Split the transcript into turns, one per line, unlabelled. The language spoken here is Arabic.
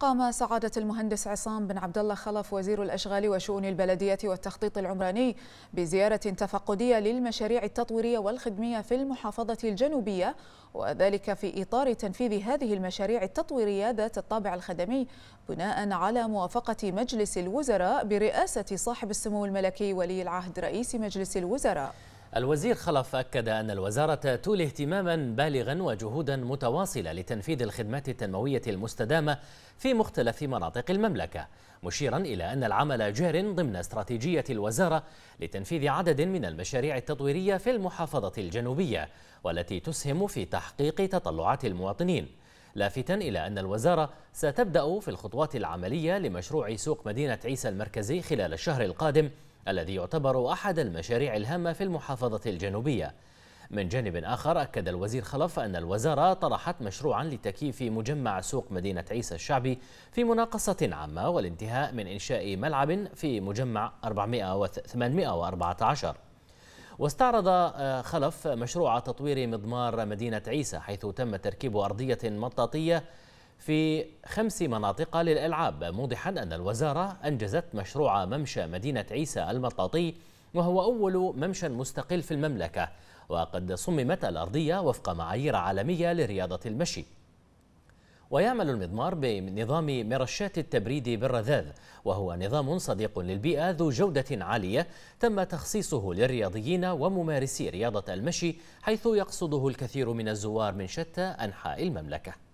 قام سعادة المهندس عصام بن عبد الله خلف وزير الأشغال وشؤون البلدية والتخطيط العمراني بزيارة تفقدية للمشاريع التطويرية والخدمية في المحافظة الجنوبية وذلك في إطار تنفيذ هذه المشاريع التطويرية ذات الطابع الخدمي بناء على موافقة مجلس الوزراء برئاسة صاحب السمو الملكي ولي العهد رئيس مجلس الوزراء
الوزير خلف أكد أن الوزارة تولي اهتماما بالغا وجهودا متواصلة لتنفيذ الخدمات التنموية المستدامة في مختلف مناطق المملكة مشيرا إلى أن العمل جار ضمن استراتيجية الوزارة لتنفيذ عدد من المشاريع التطويرية في المحافظة الجنوبية والتي تسهم في تحقيق تطلعات المواطنين لافتا إلى أن الوزارة ستبدأ في الخطوات العملية لمشروع سوق مدينة عيسى المركزي خلال الشهر القادم الذي يعتبر أحد المشاريع الهامة في المحافظة الجنوبية من جانب آخر أكد الوزير خلف أن الوزارة طرحت مشروعا لتكييف مجمع سوق مدينة عيسى الشعبي في مناقصة عامة والانتهاء من إنشاء ملعب في مجمع 4814 واستعرض آه، خلف مشروع تطوير مضمار مدينة عيسى حيث تم تركيب أرضية مطاطية في خمس مناطق للألعاب موضحا أن الوزارة أنجزت مشروع ممشى مدينة عيسى المطاطي وهو أول ممشى مستقل في المملكة وقد صممت الأرضية وفق معايير عالمية لرياضة المشي ويعمل المضمار بنظام مرشات التبريد بالرذاذ وهو نظام صديق للبيئة ذو جودة عالية تم تخصيصه للرياضيين وممارسي رياضة المشي حيث يقصده الكثير من الزوار من شتى أنحاء المملكة